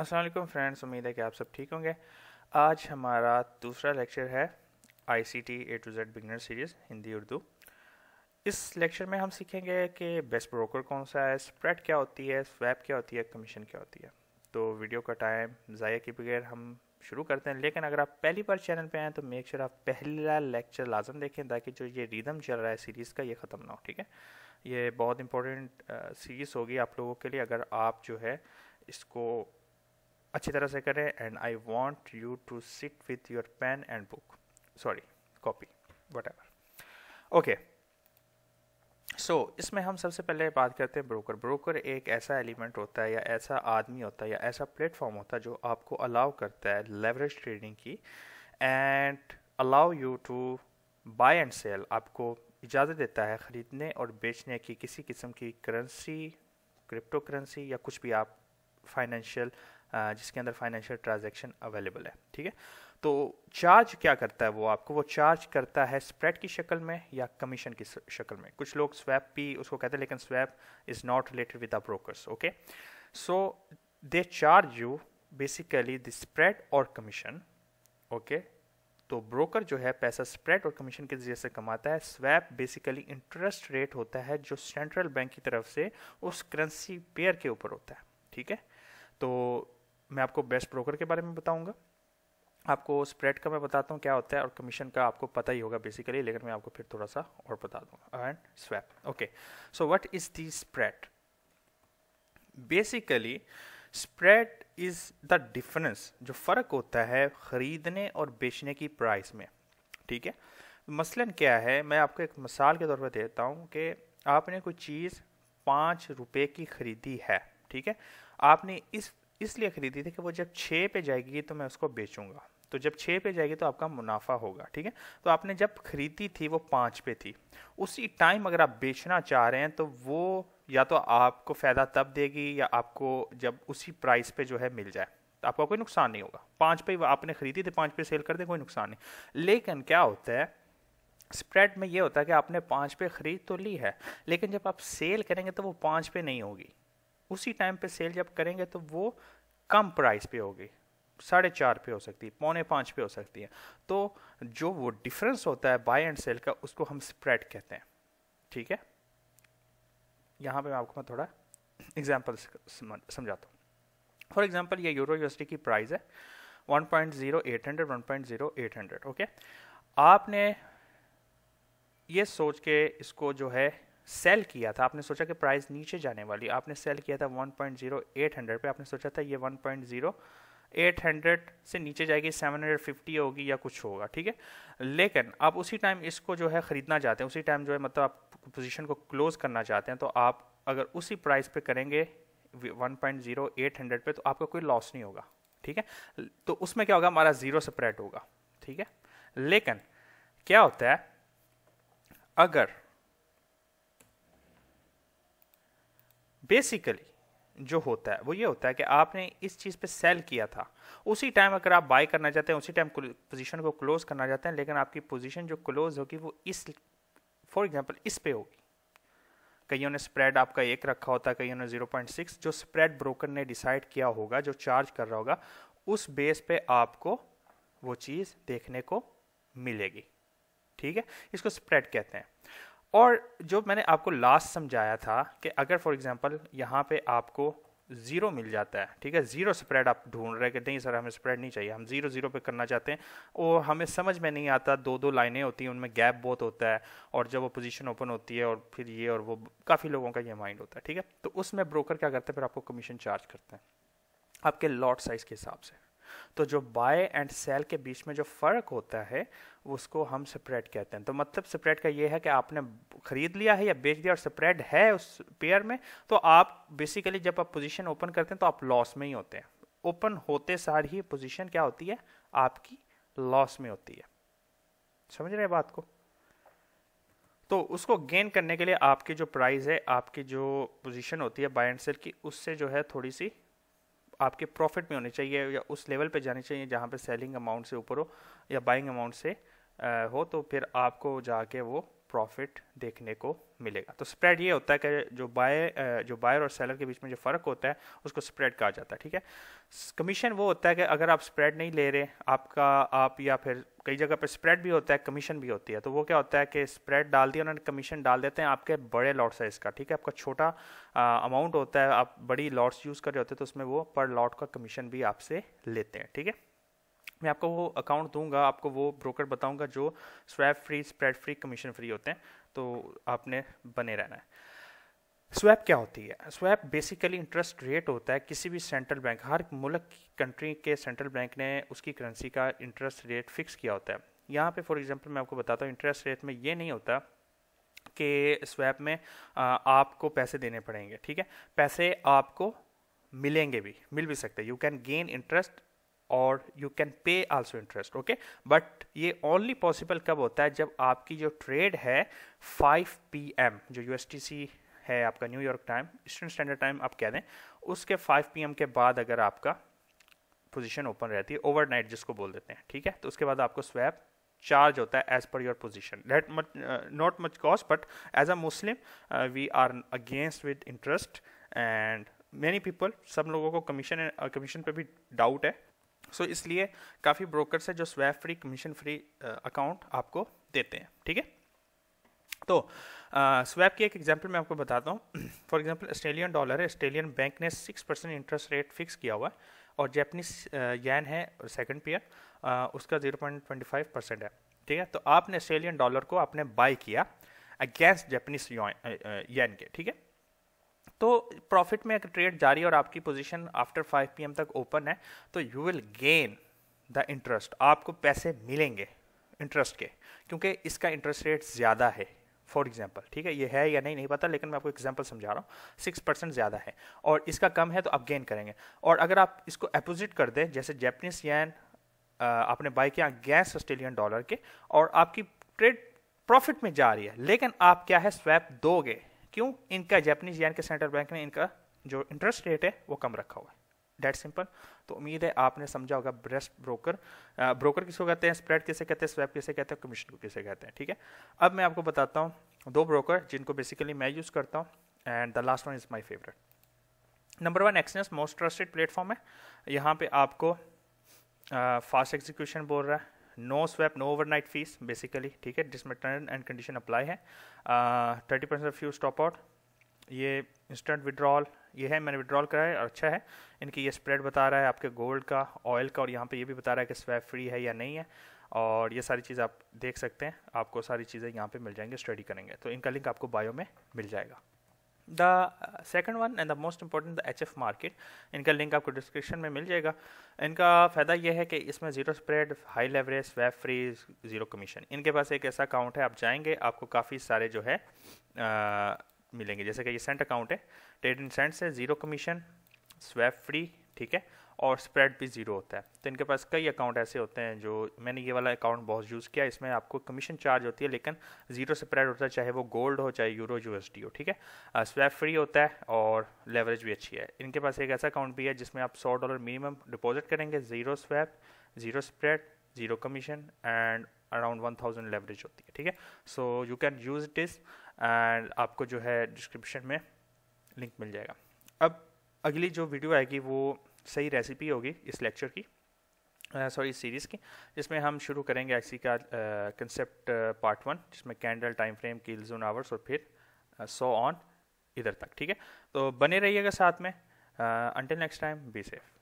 Aslam friends उम्मीद है कि आप सब ठीक होंगे आज हमारा दूसरा लेक्चर है I C T A to Z beginner series Hindi Urdu इस लेक्चर में हम सीखेंगे कि बेस्ट ब्रोकर कौन सा है स्प्रेड क्या होती है स्वैप क्या होती है कमीशन क्या होती है तो वीडियो का टाइम ज़ाया के बगैर हम शुरू करते हैं लेकिन अगर आप पहली बार चैनल पे आए तो मेक श्योर आप पहला लेक्चर लाजम देखें ताकि जो ये रिदम चल रहा है सीरीज़ का ये ख़त्म ना हो ठीक है ये बहुत इंपॉर्टेंट सीरीज़ होगी आप लोगों के लिए अगर आप जो है इसको अच्छी तरह से करें and I want you to sit with your pen and book sorry copy whatever okay so इसमें हम सबसे पहले बात करते हैं ब्रोकर ब्रोकर एक ऐसा एलिमेंट होता है या ऐसा आदमी होता है या ऐसा प्लेटफॉर्म होता है जो आपको अलाउ करता है लेवरेज ट्रेडिंग की and allow you to buy and sell आपको इजाज़त देता है ख़रीदने और बेचने की किसी किस्म की करेंसी क्रिप्टो करेंसी या कुछ भी आप फाइनेंशियल जिसके अंदर फाइनेंशियल ट्रांजेक्शन अवेलेबल है ठीक है तो चार्ज क्या करता है वो आपको वो चार्ज करता है स्प्रेड की शक्ल में या कमीशन की शक्ल में कुछ लोग स्वैप भी उसको कहते हैं लेकिन swap is not related with the brokers okay so they charge you basically the spread और कमीशन ओके तो ब्रोकर जो है पैसा स्प्रेड और कमीशन के जरिए से कमाता है स्वैप बेसिकली इंटरेस्ट रेट होता है जो सेंट्रल बैंक की तरफ से उस करेंसी पेयर के ऊपर होता है ठीक है तो मैं आपको बेस्ट ब्रोकर के बारे में बताऊंगा आपको स्प्रेड का मैं बताता हूँ क्या होता है और कमीशन का आपको पता ही होगा बेसिकली लेकिन मैं आपको फिर थोड़ा सा और बता दूंगा and swap okay so what is the spread basically spread is the difference जो फ़र्क होता है ख़रीदने और बेचने की प्राइस में ठीक है मसलन क्या है मैं आपको एक मिसाल के तौर पर देता हूँ कि आपने कोई चीज़ पाँच रुपये की ख़रीदी है ठीक है आपने इस इसलिए खरीदी थी कि वो जब छः पे जाएगी तो मैं उसको बेचूंगा तो जब छः पे जाएगी तो आपका मुनाफा होगा ठीक है तो आपने जब खरीदी थी वो पाँच पे थी उसी टाइम अगर आप बेचना चाह रहे हैं तो वो या तो आपको फ़ायदा तब देगी या आपको जब उसी प्राइस पे जो है मिल जाए तो आपका कोई नुकसान नहीं होगा पाँच पे आपने खरीदी थी पाँच पे सेल कर दे कोई नुकसान नहीं लेकिन क्या होता है स्प्रेड में ये होता है कि आपने पाँच पे ख़रीद तो ली है लेकिन जब आप सेल करेंगे तो वो पाँच पे नहीं होगी उसी टाइम पे सेल जब करेंगे तो वो कम प्राइस पे होगी साढ़े चार पे हो सकती है पौने पाँच पे हो सकती है तो जो वो डिफरेंस होता है बाय एंड सेल का उसको हम स्प्रेड कहते हैं ठीक है यहाँ पे मैं आपको मैं थोड़ा एग्जाम्पल समझाता हूँ फॉर एग्जाम्पल ये यूरो यूनिवर्सिटी की प्राइस है 1.0800 1.0800 ओके आपने ये सोच के इसको जो है सेल किया था आपने सोचा कि प्राइस नीचे जाने वाली आपने सेल किया था 1.0800 पे आपने सोचा था ये 1.0800 से नीचे जाएगी 750 होगी या कुछ होगा ठीक है लेकिन आप उसी टाइम इसको जो है ख़रीदना चाहते हैं उसी टाइम जो है मतलब आप पोजीशन को क्लोज़ करना चाहते हैं तो आप अगर उसी प्राइस पे करेंगे 1.0800 पे तो आपका कोई लॉस नहीं होगा ठीक है तो उसमें क्या होगा हमारा ज़ीरो स्प्रेड होगा ठीक है लेकिन क्या होता है अगर बेसिकली जो होता है वो ये होता है कि आपने इस चीज़ पे सेल किया था उसी टाइम अगर आप बाय करना चाहते हैं उसी टाइम पोजीशन को क्लोज करना चाहते हैं लेकिन आपकी पोजीशन जो क्लोज होगी वो इस फॉर एग्जांपल इस पे होगी कईयों ने स्प्रेड आपका एक रखा होता है कईयों ने 0.6 जो स्प्रेड ब्रोकर ने डिसाइड किया होगा जो चार्ज कर रहा होगा उस बेस पे आपको वो चीज़ देखने को मिलेगी ठीक है इसको स्प्रेड कहते हैं और जो मैंने आपको लास्ट समझाया था कि अगर फॉर एग्जांपल यहाँ पे आपको ज़ीरो मिल जाता है ठीक है ज़ीरो स्प्रेड आप ढूंढ रहे हैं कि नहीं सर हमें स्प्रेड नहीं चाहिए हम ज़ीरो ज़ीरो पे करना चाहते हैं और हमें समझ में नहीं आता दो दो लाइनें होती हैं उनमें गैप बहुत होता है और जब वो पोजीशन ओपन होती है और फिर ये और वो काफ़ी लोगों का ये माइंड होता है ठीक है तो उसमें ब्रोकर क्या करते हैं फिर आपको कमीशन चार्ज करते हैं आपके लॉट साइज़ के हिसाब से तो जो बाय एंड सेल के बीच में जो फ़र्क होता है उसको हम स्प्रेड कहते हैं तो मतलब स्प्रेड का ये है कि आपने ख़रीद लिया है या बेच दिया और स्प्रेड है उस पेयर में तो आप बेसिकली जब आप पोजिशन ओपन करते हैं तो आप लॉस में ही होते हैं ओपन होते सार ही पोजिशन क्या होती है आपकी लॉस में होती है समझ रहे बात को तो उसको गेन करने के लिए आपकी जो प्राइस है आपकी जो पोजीशन होती है बाय एंड सेल की उससे जो है थोड़ी सी आपके प्रॉफिट में होने चाहिए या उस लेवल पे जाने चाहिए जहाँ पे सेलिंग अमाउंट से ऊपर हो या बाइंग अमाउंट से हो तो फिर आपको जाके वो प्रॉफिट देखने को मिलेगा तो स्प्रेड ये होता है कि जो बाय जो बायर और सेलर के बीच में जो फ़र्क होता है उसको स्प्रेड कहा जाता है ठीक है कमीशन वो होता है कि अगर आप स्प्रेड नहीं ले रहे आपका आप या फिर कई जगह पर स्प्रेड भी होता है कमीशन भी होती है तो वो क्या होता है कि स्प्रेड डाल दिया उन्होंने कमीशन डाल देते हैं आपके बड़े लॉट साइज़ का ठीक है आपका छोटा अमाउंट होता है आप बड़ी लॉट्स यूज़ कर रहे होते हैं तो उसमें वो पर लॉट का कमीशन भी आपसे लेते हैं ठीक है मैं आपको वो अकाउंट दूंगा आपको वो ब्रोकर बताऊंगा जो swap free spread free commission free होते हैं तो आपने बने रहना है स्वैप क्या होती है स्वैप बेसिकली इंटरेस्ट रेट होता है किसी भी सेंट्रल बैंक हर मुल्क कंट्री के सेंट्रल बैंक ने उसकी करेंसी का इंटरेस्ट रेट फिक्स किया होता है यहाँ पे फॉर एग्जांपल मैं आपको बताता हूँ इंटरेस्ट रेट में ये नहीं होता कि स्वैप में आपको पैसे देने पड़ेंगे ठीक है पैसे आपको मिलेंगे भी मिल भी सकते हैं यू कैन गेन इंटरेस्ट और you can pay also interest okay but ये ओनली पॉसिबल कब होता है जब आपकी जो ट्रेड है 5 पीएम जो यूएसटीसी है आपका New York time eastern standard time आप कह दें उसके 5 पीएम के बाद अगर आपका पोजीशन ओपन रहती है ओवरनाइट जिसको बोल देते हैं ठीक है तो उसके बाद आपको स्वैप चार्ज होता है as per your position let much not much cost but as a Muslim we are against with interest and many people सब लोगों को कमीशन कमीशन पर भी डाउट है सो so, इसलिए काफ़ी ब्रोकर्स है जो swap free commission free account आपको देते हैं ठीक है तो स्वैप की एक एग्जांपल मैं आपको बताता हूँ फॉर एग्जांपल ऑस्ट्रेलियन डॉलर है ऑस्ट्रेलियन बैंक ने six percent interest rate fix किया हुआ है और जैपनीज येन है सेकंड पेयर उसका zero point twenty five percent है ठीक है तो आपने ऑस्ट्रेलियन डॉलर को आपने बाई किया अगेंस्ट जैपनीज येन के ठीक है तो प्रॉफिट में अगर ट्रेड जारी और आपकी पोजीशन आफ्टर 5 पीएम तक ओपन है तो you will gain the interest आपको पैसे मिलेंगे इंटरेस्ट के क्योंकि इसका इंटरेस्ट रेट ज़्यादा है फॉर एग्जाम्पल ठीक है ये है या नहीं नहीं पता लेकिन मैं आपको एग्जाम्पल समझा रहा हूँ सिक्स परसेंट ज़्यादा है और इसका कम है तो आप गेन करेंगे और अगर आप इसको अपोजिट कर दें जैसे जैपनीज यान आपने बाई किया गैस ऑस्ट्रेलियन डॉलर के और आपकी ट्रेड प्रॉफिट में जा रही है लेकिन आप क्या है स्वैप दोगे क्यों इनका जैपनीज यान के सेंट्रल बैंक ने इनका जो इंटरेस्ट रेट है वो कम रखा हुआ है डेट सिंपल तो उम्मीद है आपने समझा होगा ब्रेस्ट ब्रोकर आ, ब्रोकर किसको कहते हैं स्प्रेड किसे कहते हैं स्वैप किसे कहते हैं कमीशन को किसे कहते हैं ठीक है अब मैं आपको बताता हूँ दो ब्रोकर जिनको बेसिकली मैं यूज़ करता हूँ and the last one is my favourite number one Exness most trusted platform है यहाँ पे आपको फास्ट एग्जीक्यूशन बोल रहा है no swap no overnight fees basically ठीक है जिसमें टर्न एंड कंडीशन अप्लाई है thirty percent off you stop out ये इंस्टेंट विड्रॉल ये है मैंने विड्रॉल करा है और अच्छा है इनकी ये स्प्रेड बता रहा है आपके गोल्ड का ऑयल का और यहाँ पे ये भी बता रहा है कि स्वैप फ्री है या नहीं है और ये सारी चीज़ आप देख सकते हैं आपको सारी चीज़ें यहाँ पे मिल जाएंगी स्टडी करेंगे तो इनका लिंक आपको बायो में मिल जाएगा the second one and the most important the F market इनका लिंक आपको डिस्क्रिप्शन में मिल जाएगा इनका फ़ायदा यह है कि इसमें zero spread high leverage swap free zero commission इनके पास एक ऐसा अकाउंट है आप जाएंगे आपको काफ़ी सारे जो है आ, मिलेंगे जैसे कि ये सेंट अकाउंट है ट्रेड इन सेंट से ज़ीरो कमीशन स्वैप फ्री ठीक है और स्प्रेड भी ज़ीरो होता है तो इनके पास कई अकाउंट ऐसे होते हैं जो मैंने ये वाला अकाउंट बहुत यूज़ किया इसमें आपको कमीशन चार्ज होती है लेकिन ज़ीरो स्प्रेड होता है चाहे वो गोल्ड हो चाहे यूरो यूएसडी हो ठीक है स्वैप फ्री होता है और लेवरेज भी अच्छी है इनके पास एक ऐसा अकाउंट भी है जिसमें आप सौ डॉलर मिनिमम डिपॉजिट करेंगे zero swap zero spread zero commission and around one thousand leverage होती है ठीक है so you can use this and आपको जो है डिस्क्रिप्शन में लिंक मिल जाएगा अब अगली जो वीडियो आएगी वो सही रेसिपी होगी इस लेक्चर की सॉरी सीरीज़ की जिसमें हम शुरू करेंगे एक्सी का कंसेप्ट पार्ट वन जिसमें candle time frame kills on hours और फिर सो ऑन इधर तक ठीक है तो बने रहिएगा साथ में until next time be safe